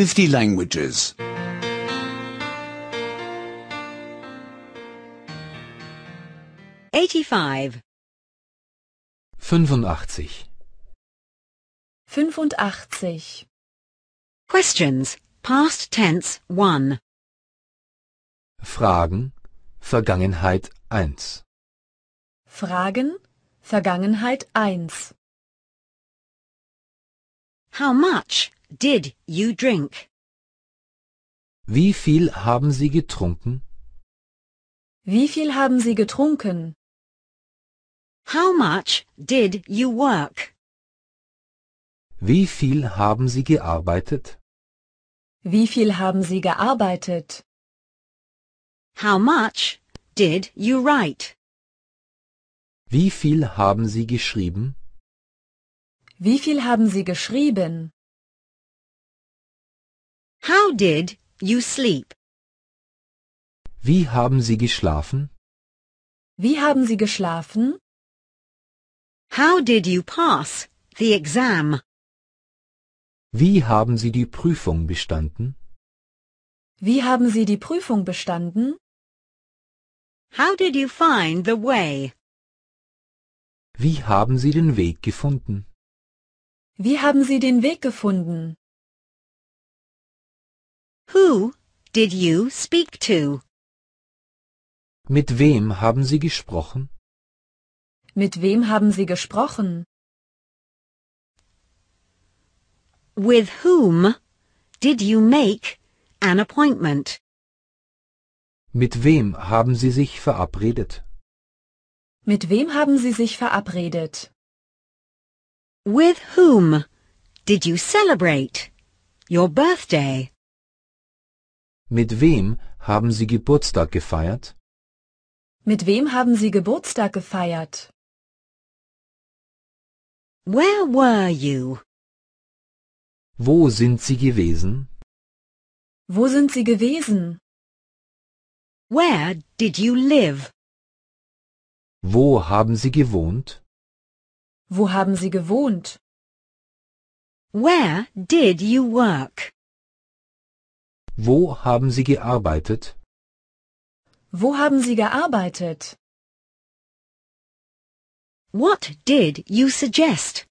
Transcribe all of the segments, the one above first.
50 languages. 85. 85. 85. Questions. Past tense 1. Fragen. Vergangenheit 1. Fragen. Vergangenheit 1. How much? Did you drink? Wie viel haben Sie getrunken? Wie viel haben Sie getrunken? How much did you work? Wie viel haben Sie gearbeitet? Wie viel haben Sie gearbeitet? How much did you write? Wie viel haben Sie geschrieben? Wie viel haben Sie geschrieben? How did you sleep? Wie haben Sie geschlafen? Wie haben Sie geschlafen? How did you pass the exam? Wie haben Sie die Prüfung bestanden? Wie haben Sie die Prüfung bestanden? How did you find the way? Wie haben Sie den Weg gefunden? Wie haben Sie den Weg gefunden? Who did you speak to? Mit wem haben Sie gesprochen? Mit wem haben Sie gesprochen? With whom did you make an appointment? Mit wem haben Sie sich verabredet? Mit wem haben Sie sich verabredet? With whom did you celebrate your birthday? Mit wem haben Sie Geburtstag gefeiert? Mit wem haben Sie Geburtstag gefeiert? Where were you? Wo sind Sie gewesen? Wo sind Sie gewesen? Where did you live? Wo haben Sie gewohnt? Wo haben Sie gewohnt? Where did you work? Wo haben Sie gearbeitet? Wo haben Sie gearbeitet? What did you suggest?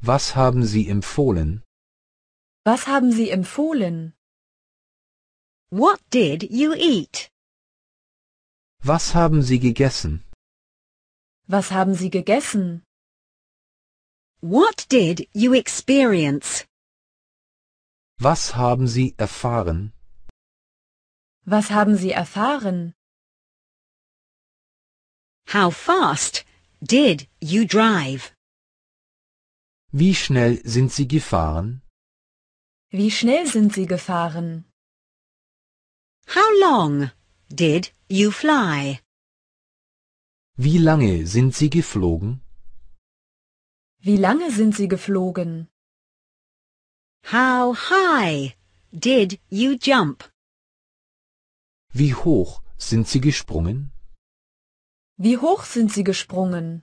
Was haben Sie empfohlen? Was haben Sie empfohlen? What did you eat? Was haben Sie gegessen? Was haben Sie gegessen? What did you experience? Was haben Sie erfahren? Was haben Sie erfahren? How fast did you drive? Wie schnell sind Sie gefahren? Wie schnell sind Sie gefahren? How long did you fly? Wie lange sind Sie geflogen? Wie lange sind Sie geflogen? How high did you jump? Wie hoch sind Sie gesprungen? Wie hoch sind Sie gesprungen?